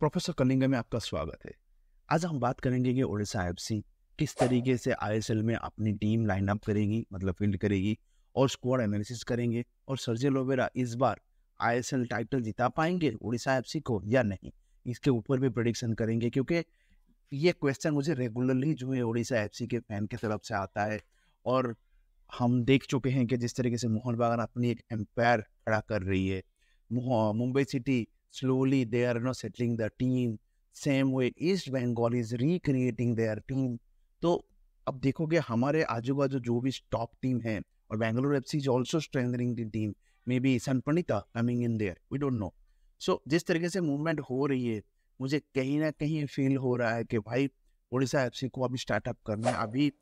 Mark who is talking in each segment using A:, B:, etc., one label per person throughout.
A: Professor Kalinga में आपका स्वागत है आज हम बात करेंगे कि ओडिशा एफ किस तरीके से आई में अपनी टीम लाइन अप करेगी मतलब फील्ड करेगी और स्क्वाड एनालिसिस करेंगे और सर्जे लोवेरा इस बार आई टाइटल जिता पाएंगे उड़ीसा एफ को या नहीं इसके ऊपर भी प्रडिक्शन करेंगे क्योंकि ये क्वेश्चन मुझे रेगुलरली जो है उड़ीसा एफ के फैन के तरफ से आता है और हम देख चुके हैं कि जिस तरीके से मोहन बागान अपनी एक एम्पायर खड़ा कर रही है Mumbai city Slowly, they are you know, settling the team. Same way East Bengal is recreating their team तो अब देखोगे हमारे आजू बाजू जो भी टॉप टीम है और Bangalore F C is also strengthening the team may be सनपणिता coming in there we don't know so जिस तरीके से मूवमेंट हो रही है मुझे कहीं ना कहीं फील हो रहा है कि भाई उड़ीसा एफ सी को अभी स्टार्टअप करना है अभी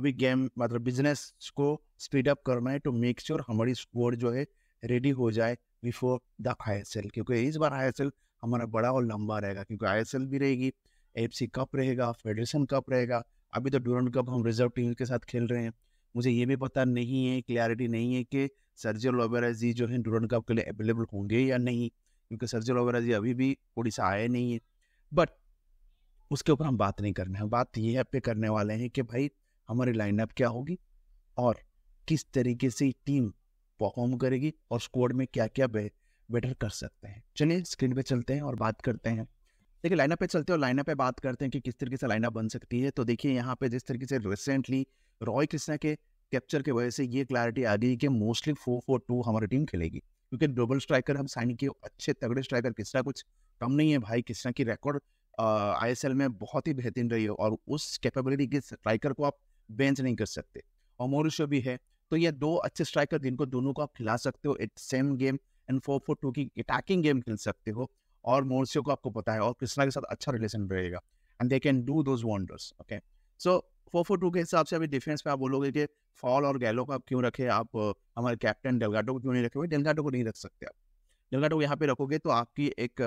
A: अभी गेम मतलब बिजनेस को स्पीड अप करना है टू मेक श्योर हमारी स्कोर जो है रेडी हो जाए बिफोर द आई क्योंकि इस बार आई हमारा बड़ा और लंबा रहेगा क्योंकि आई भी रहेगी एफ कप रहेगा फेडरेशन कप रहेगा अभी तो डोरन कप हम रिजर्व टीम के साथ खेल रहे हैं मुझे ये भी पता नहीं है क्लैरिटी नहीं है कि सर्जियो ओबेरा जी जो है डोरन कप के लिए अवेलेबल होंगे या नहीं क्योंकि सर्जियो ओबेरा जी अभी भी उड़ीसा आए नहीं है बट उसके ऊपर हम बात नहीं करना है बात ये पे करने वाले हैं कि भाई हमारी लाइनअप क्या होगी और किस तरीके से टीम परफॉर्म करेगी और स्क्वाड में क्या क्या बेटर कर सकते हैं चलिए स्क्रीन पे चलते हैं और बात करते हैं देखिए लाइनअप पे चलते हैं और लाइनअप पे बात करते हैं कि किस तरीके से लाइनअप बन सकती है तो देखिए यहाँ पे जिस तरीके से रिसेंटली रॉय कृष्णा के कैप्चर के वजह से ये क्लैरिटी आ गई कि मोस्टली फोर फोर टू हमारी टीम खेलेगी क्योंकि डबल स्ट्राइकर हम साइन किए अच्छे तगड़े स्ट्राइकर कृष्णा कुछ कम नहीं है भाई कृष्णा की रिकॉर्ड आई में बहुत ही बेहतरीन रही है और उस कैपेबिलिटी के स्ट्राइकर को आप बेंच नहीं कर सकते और मोरिशो भी है तो ये दो अच्छे स्ट्राइकर जिनको दोनों को आप खिला सकते हो at same game and four four two की अटैकिंग गेम खेल सकते हो और मोर्सियो को आपको पता है और कृष्णा के साथ अच्छा रिलेशन रहेगा and they can do those wonders okay so four four two के हिसाब से अभी डिफेंस में आप बोलोगे कि फॉल और गैलो को आप क्यों रखे आप हमारे कैप्टन डेलगाटो को क्यों नहीं रखे हुए डेलगाटो को नहीं रख सकते आप डेलगाटो को यहाँ पे रखोगे तो आपकी एक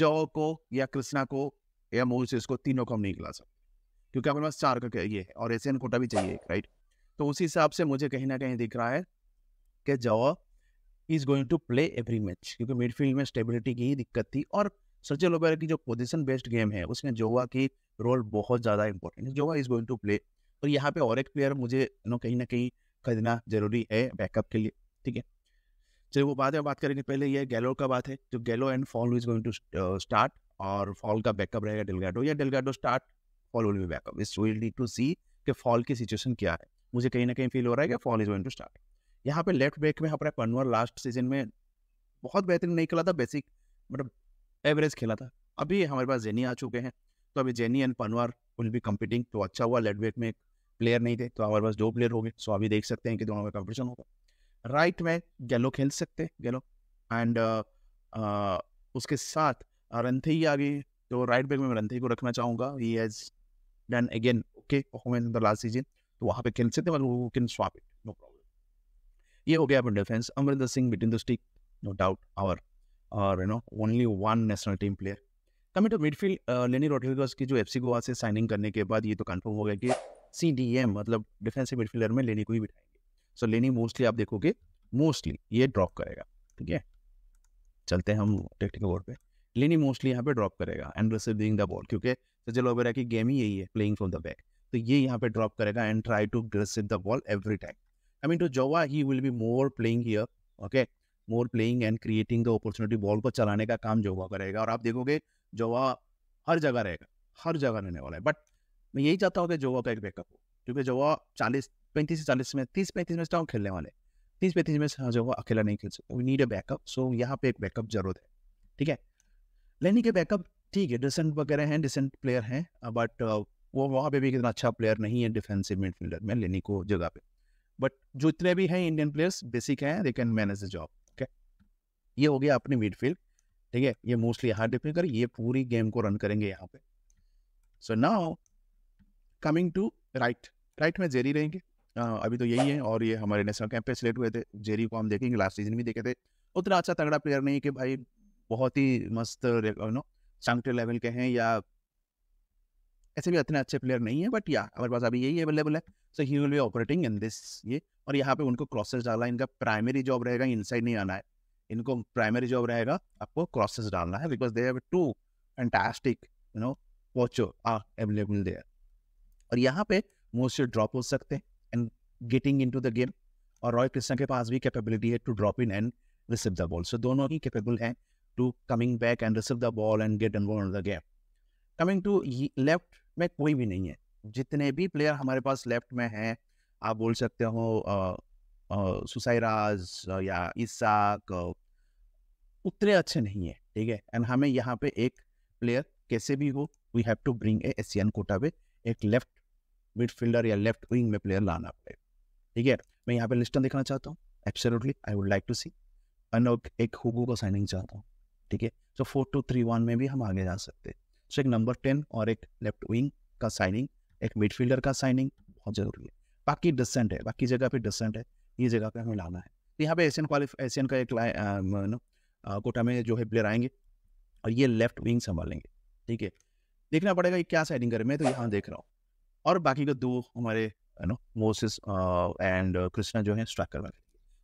A: जो को या कृष्णा को या मोहिस को तीनों को हम नहीं खिला सकते क्योंकि आपके पास चार का ये है और एशियन कोटा भी चाहिए राइट तो उसी हिसाब से मुझे कहीं ना कहीं दिख रहा है कि जवा is going to play every match क्योंकि मिडफील्ड में स्टेबिलिटी की ही दिक्कत थी और सचिन ओबेरा की जो पोजिशन बेस्ड गेम है उसमें जोवा की रोल बहुत ज़्यादा इंपॉर्टेंट है जोवा इज गोइंग टू प्ले और यहाँ पे और एक प्लेयर मुझे नो कहीं ना कहीं खरीदना जरूरी है बैकअप के लिए ठीक है चलिए वो बाद में बात करेंगे पहले ये गैलो का बात है जो गैलो and Fall is going to start और फॉल का बैकअप रहेगा डेलगाडो या Delgado start Fall will be backup इस विल नीड टू सी कि फॉल की सिचुएशन क्या है मुझे कहीं ना कहीं फील हो रहा है कि Fall is going to start यहाँ पे लेफ्ट बैक में अपना पनवर लास्ट सीजन में बहुत बेहतरीन नहीं खेला था बेसिक मतलब एवरेज खेला था अभी हमारे पास जेनी आ चुके हैं तो अभी जेनी and Panwar will be competing तो अच्छा हुआ लेफ्ट बैक में प्लेयर नहीं थे तो हमारे पास दो प्लेयर हो गए सो अभी देख सकते हैं कि दोनों का कंपटीशन होगा राइट में गेलो खेल सकते हैं एंड uh, uh, उसके साथ रनथई आ गई तो राइट बैक में मैं को रखना चाहूँगा he has done again okay performance in the last season तो वहाँ पे खेल सकते हैं वो can swap it no problem ये हो गया अपन defence Amrinder Singh between the stick no doubt our और you know only one national team player coming to midfield Lenny Rodrigues की जो एफसी गोवा से साइनिंग करने के बाद ये तो कन्फर्म हो गया कि सीडीएम मतलब डिफेंसिव मिडफील्डर में लेनी को ही बिठाएंगे सो so, लेनी मोस्टली आप देखोगे मोस्टली ये ड्रॉप करेगा ठीक है चलते हैं हम टेक्टिकल बोर्ड पे लेनी मोस्टली यहाँ पे ड्रॉप करेगा एंड रिसीविंग द बॉल क्योंकि सजल ओबेरा की गेम ही यही है प्लेइंग फ्रॉम द बैक तो ये यहाँ पे ड्रॉप करेगा and try to grace the ball every time I mean to जोवा he will be more playing here okay more playing and creating the opportunity ball को चलाने का काम जोवा करेगा और आप देखोगे जोवा हर जगह रहेगा हर जगह रहने वाला है बट मैं यही चाहता हूँ कि जोवा का एक बैकअप हो क्योंकि जोवा चालीस पैंतीस से चालीस में तीस पैंतीस में स्टॉक खेलने वाले तीस पैंतीस में जोवा हाँ, अकेला नहीं खेल सकते we need a backup so यहाँ पे एक बैकअप जरूरत है ठीक है लेनी के बैकअप ठीक है डिसेंट वगैरह हैं डिसेंट प्लेयर हैं बट वो वहाँ पे भी कितना अच्छा प्लेयर नहीं है डिफेंसिव मिडफील्डर में लेनी को जगह पे बट जो इतने भी हैं इंडियन प्लेयर्स बेसिक हैं they can manage the job okay ये हो गया अपनी मिडफील्ड ठीक है ये मोस्टली यहाँ डिपेंड कर ये पूरी गेम को रन करेंगे यहाँ पे so now coming to right right में जेरी रहेंगे आ, अभी तो यही है और ये हमारे नेशनल कैंप पे सिलेक्ट हुए थे जेरी को हम देखेंगे लास्ट सीजन भी देखे थे उतना अच्छा तगड़ा प्लेयर नहीं कि भाई बहुत ही मस्त नो सेंटर लेवल के हैं या ऐसे भी इतने अच्छे प्लेयर नहीं है बट या हमारे पास अभी यही अवेलेबल है so he will be operating in this ये और यहाँ पे उनको क्रॉसेस डालना इनका प्राइमरी जॉब रहेगा इनसाइड नहीं आना है इनको प्राइमरी जॉब रहेगा आपको क्रॉसेस डालना है because they have two fantastic you know पोचो आर अवेलेबल देयर और यहाँ पे मोस्ट ड्रॉप हो सकते हैं and getting in the game और रॉय कृष्णा के पास भी कैपेबिलिटी है to drop in and receive the ball so दोनों ही कैपेबल हैं to coming back and receive the ball and get and in the game coming to left में कोई भी नहीं है जितने भी प्लेयर हमारे पास लेफ्ट में हैं आप बोल सकते हो सुसाइराज या इसाक उतने अच्छे नहीं है ठीक है एंड हमें यहाँ पे एक प्लेयर कैसे भी हो we have to bring a Asian quota पे एक लेफ्ट मिडफील्डर या लेफ्ट विंग में प्लेयर लाना पड़ेगा ठीक है मैं यहाँ पे लिस्टन देखना चाहता हूँ absolutely I would like to see अनोक एक हुगो का साइनिंग चाहता हूँ ठीक है so four two three one में भी हम आगे जा सकते हैं सो एक नंबर टेन और एक लेफ्ट विंग का साइनिंग एक मिडफील्डर का साइनिंग बहुत जरूरी है बाकी डिसेंट है बाकी जगह पे डिसेंट है ये जगह पे हमें लाना है तो यहाँ पे एशियन क्वालिफ एशियन का एक कोटा में जो है प्लेयर आएंगे और ये लेफ्ट विंग संभालेंगे ठीक है देखना पड़ेगा ये क्या साइडिंग करें मैं तो यहाँ देख रहा हूँ और बाकी के दो हमारे नो मोसिस एंड कृष्णा जो है स्ट्राइकर में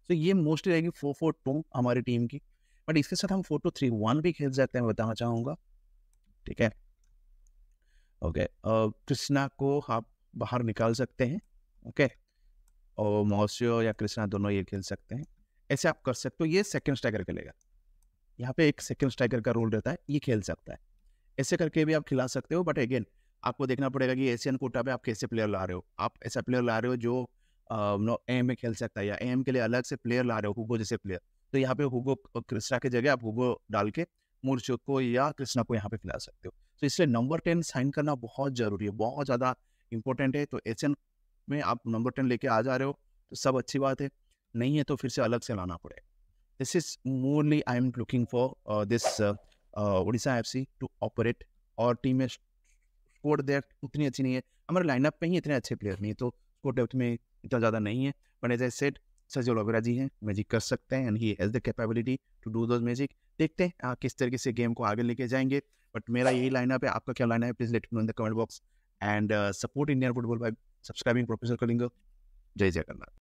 A: तो ये मोस्टली रहेगी फोर फोर टू हमारी टीम की बट इसके साथ हम फोर टू थ्री वन भी खेल सकते हैं बताना चाहूँगा ठीक है ओके कृष्णा को आप बाहर निकाल सकते हैं ओके और मोहसियो या कृष्णा दोनों ये खेल सकते हैं ऐसे आप कर सकते हो ये सेकंड स्ट्राइकर खेलेगा यहाँ पे एक सेकंड स्ट्राइकर का रोल रहता है ये खेल सकता है ऐसे करके भी आप खिला सकते हो बट अगेन आपको देखना पड़ेगा कि एशियन कोटा में आप कैसे प्लेयर ला रहे हो आप ऐसा प्लेयर ला रहे हो जो नो एम में खेल सकता है या एम के लिए अलग से प्लेयर ला रहे हो हुगो जैसे प्लेयर तो यहाँ पे हुगो कृष्णा की जगह आप हुगो डाल के मूर्छो को या कृष्णा को यहाँ पे खिला सकते हो तो इसलिए नंबर टेन साइन करना बहुत जरूरी है बहुत ज़्यादा इंपॉर्टेंट है तो एच में आप नंबर टेन लेके आ जा रहे हो तो सब अच्छी बात है नहीं है तो फिर से अलग से लाना पड़ेगा this is morally I am looking for this Odisha F C to operate और टीम में स्कोर डेप्थ उतनी अच्छी नहीं है हमारे लाइनअप में ही इतने अच्छे प्लेयर नहीं है तो स्कोर डेप्थ में इतना ज़्यादा नहीं है बट एज आई सेट सजल ओबेरा जी है मैजिक कर सकते हैं and he has the capability to do those magic देखते हैं किस तरीके से गेम को आगे लेके जाएंगे बट मेरा यही लाइनअप है आपका क्या लाइन है please let me in the comment box and support Indian football by subscribing professor Kalinga जय जय करना